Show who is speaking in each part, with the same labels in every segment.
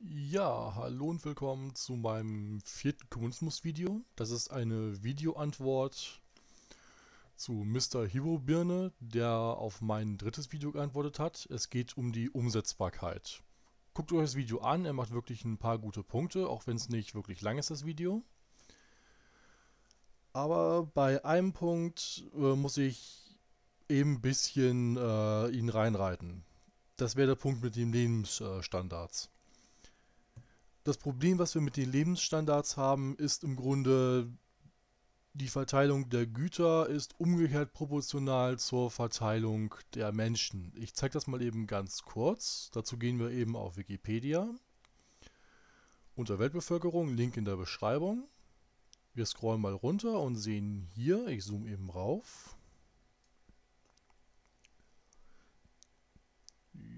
Speaker 1: Ja, hallo und willkommen zu meinem vierten Kommunismus-Video. Das ist eine Videoantwort zu Mr. Hero Birne, der auf mein drittes Video geantwortet hat. Es geht um die Umsetzbarkeit. Guckt euch das Video an, er macht wirklich ein paar gute Punkte, auch wenn es nicht wirklich lang ist, das Video. Aber bei einem Punkt äh, muss ich eben ein bisschen äh, ihn reinreiten. Das wäre der Punkt mit den Lebensstandards. Äh, das Problem, was wir mit den Lebensstandards haben, ist im Grunde die Verteilung der Güter ist umgekehrt proportional zur Verteilung der Menschen. Ich zeige das mal eben ganz kurz. Dazu gehen wir eben auf Wikipedia. Unter Weltbevölkerung, Link in der Beschreibung. Wir scrollen mal runter und sehen hier, ich zoome eben rauf.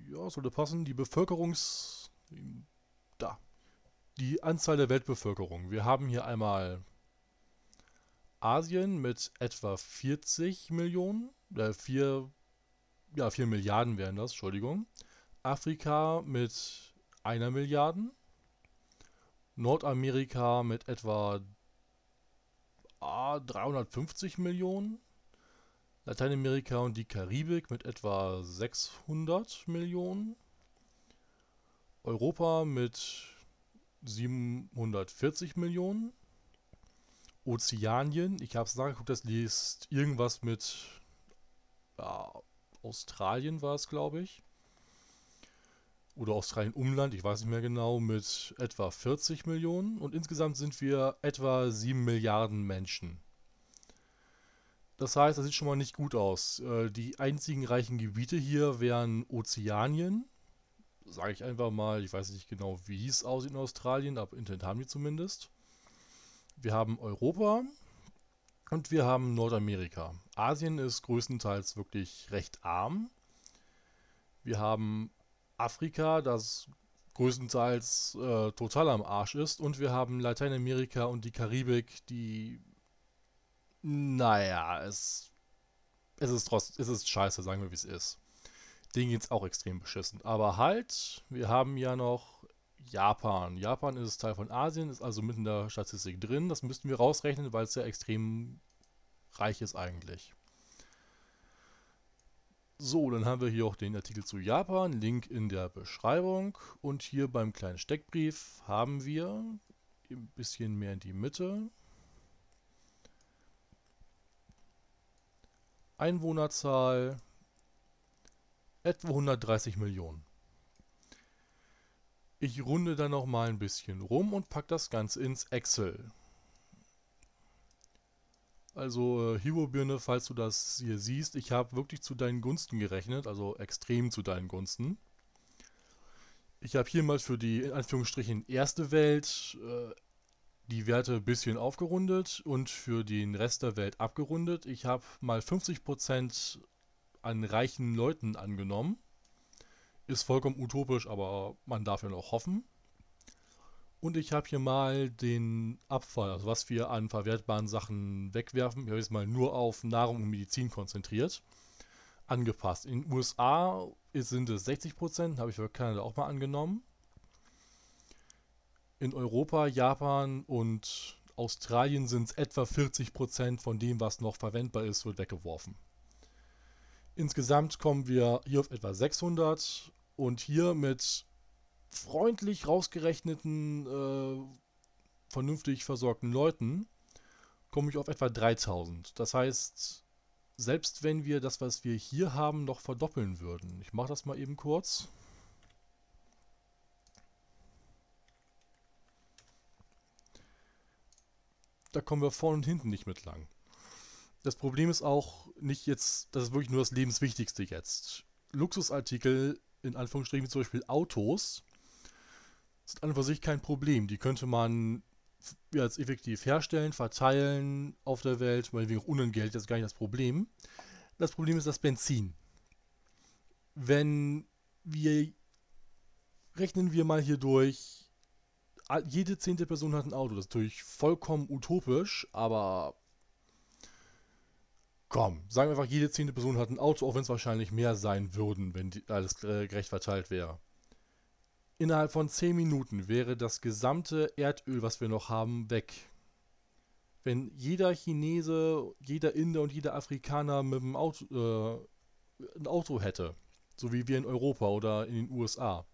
Speaker 1: Ja, sollte passen, die Bevölkerungs die Anzahl der Weltbevölkerung. Wir haben hier einmal Asien mit etwa 40 Millionen, äh 4, ja 4 Milliarden wären das, Entschuldigung. Afrika mit einer Milliarde. Nordamerika mit etwa 350 ah, Millionen. Lateinamerika und die Karibik mit etwa 600 Millionen. Europa mit 740 Millionen. Ozeanien, ich habe es nachgeguckt, das liest irgendwas mit ja, Australien war es, glaube ich. Oder Australien Umland, ich weiß nicht mehr genau, mit etwa 40 Millionen. Und insgesamt sind wir etwa 7 Milliarden Menschen. Das heißt, das sieht schon mal nicht gut aus. Äh, die einzigen reichen Gebiete hier wären Ozeanien, sage ich einfach mal, ich weiß nicht genau, wie es aussieht in Australien, aber Internet haben die zumindest. Wir haben Europa und wir haben Nordamerika. Asien ist größtenteils wirklich recht arm. Wir haben Afrika, das größtenteils äh, total am Arsch ist. Und wir haben Lateinamerika und die Karibik, die... Naja, es, es, ist, trotz, es ist scheiße, sagen wir, wie es ist denen geht es auch extrem beschissen. Aber halt, wir haben ja noch Japan. Japan ist Teil von Asien, ist also mitten in der Statistik drin. Das müssten wir rausrechnen, weil es ja extrem reich ist eigentlich. So, dann haben wir hier auch den Artikel zu Japan, Link in der Beschreibung. Und hier beim kleinen Steckbrief haben wir ein bisschen mehr in die Mitte. Einwohnerzahl, etwa 130 Millionen. Ich runde dann noch mal ein bisschen rum und packe das Ganze ins Excel. Also Hero-Birne, äh, falls du das hier siehst, ich habe wirklich zu deinen Gunsten gerechnet, also extrem zu deinen Gunsten. Ich habe hier mal für die, in Anführungsstrichen, erste Welt äh, die Werte ein bisschen aufgerundet und für den Rest der Welt abgerundet. Ich habe mal 50% an reichen Leuten angenommen. Ist vollkommen utopisch, aber man darf ja noch hoffen. Und ich habe hier mal den Abfall, also was wir an verwertbaren Sachen wegwerfen, ich habe jetzt mal nur auf Nahrung und Medizin konzentriert, angepasst. In den USA sind es 60%, habe ich für Kanada auch mal angenommen. In Europa, Japan und Australien sind es etwa 40% von dem, was noch verwendbar ist, wird weggeworfen. Insgesamt kommen wir hier auf etwa 600 und hier mit freundlich rausgerechneten, äh, vernünftig versorgten Leuten komme ich auf etwa 3000. Das heißt, selbst wenn wir das, was wir hier haben, noch verdoppeln würden. Ich mache das mal eben kurz. Da kommen wir vorne und hinten nicht mit lang. Das Problem ist auch nicht jetzt, das ist wirklich nur das Lebenswichtigste jetzt. Luxusartikel, in Anführungsstrichen wie zum Beispiel Autos, sind an und für sich kein Problem. Die könnte man jetzt effektiv herstellen, verteilen auf der Welt, meinetwegen auch unentgeltlich, das ist gar nicht das Problem. Das Problem ist das Benzin. Wenn wir, rechnen wir mal hier durch, jede zehnte Person hat ein Auto. Das ist natürlich vollkommen utopisch, aber komm, sagen wir einfach, jede zehnte Person hat ein Auto, auch wenn es wahrscheinlich mehr sein würden, wenn die, alles äh, gerecht verteilt wäre. Innerhalb von zehn Minuten wäre das gesamte Erdöl, was wir noch haben, weg. Wenn jeder Chinese, jeder Inder und jeder Afrikaner mit dem Auto, äh, ein Auto hätte, so wie wir in Europa oder in den USA,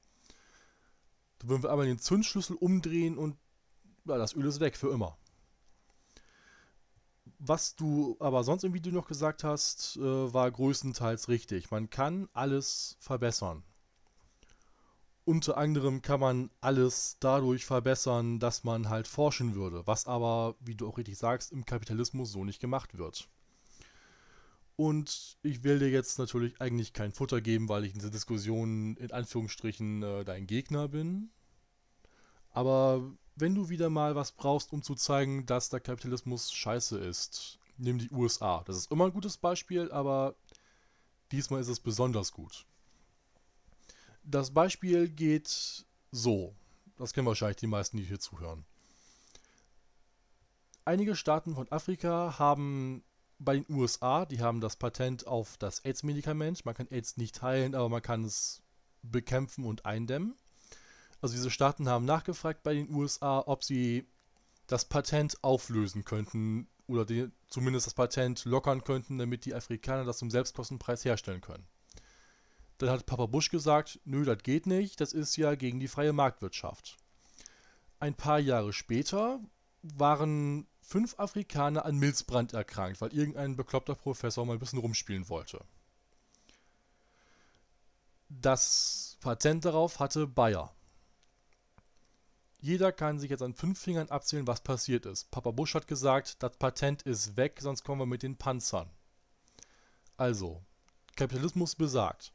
Speaker 1: dann würden wir einmal den Zündschlüssel umdrehen und ja, das Öl ist weg für immer was du aber sonst im Video noch gesagt hast, äh, war größtenteils richtig. Man kann alles verbessern. Unter anderem kann man alles dadurch verbessern, dass man halt forschen würde, was aber, wie du auch richtig sagst, im Kapitalismus so nicht gemacht wird. Und ich will dir jetzt natürlich eigentlich kein Futter geben, weil ich in dieser Diskussion in Anführungsstrichen äh, dein Gegner bin. Aber wenn du wieder mal was brauchst, um zu zeigen, dass der Kapitalismus scheiße ist, nimm die USA. Das ist immer ein gutes Beispiel, aber diesmal ist es besonders gut. Das Beispiel geht so. Das kennen wahrscheinlich die meisten, die hier zuhören. Einige Staaten von Afrika haben bei den USA, die haben das Patent auf das AIDS-Medikament. Man kann AIDS nicht heilen, aber man kann es bekämpfen und eindämmen. Also diese Staaten haben nachgefragt bei den USA, ob sie das Patent auflösen könnten oder die, zumindest das Patent lockern könnten, damit die Afrikaner das zum Selbstkostenpreis herstellen können. Dann hat Papa Bush gesagt, nö, das geht nicht, das ist ja gegen die freie Marktwirtschaft. Ein paar Jahre später waren fünf Afrikaner an Milzbrand erkrankt, weil irgendein bekloppter Professor mal ein bisschen rumspielen wollte. Das Patent darauf hatte Bayer. Jeder kann sich jetzt an fünf Fingern abzählen, was passiert ist. Papa Bush hat gesagt, das Patent ist weg, sonst kommen wir mit den Panzern. Also, Kapitalismus besagt,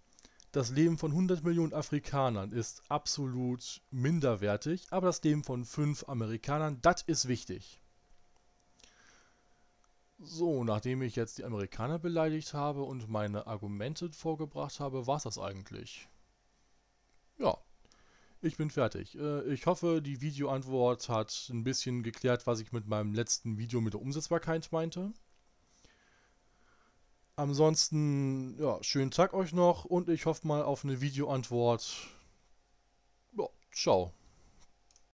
Speaker 1: das Leben von 100 Millionen Afrikanern ist absolut minderwertig, aber das Leben von fünf Amerikanern, das ist wichtig. So, nachdem ich jetzt die Amerikaner beleidigt habe und meine Argumente vorgebracht habe, war es das eigentlich. Ja, ich bin fertig. Äh, ich hoffe, die Videoantwort hat ein bisschen geklärt, was ich mit meinem letzten Video mit der Umsetzbarkeit meinte. Ansonsten, ja, schönen Tag euch noch und ich hoffe mal auf eine Videoantwort. Ja, ciao.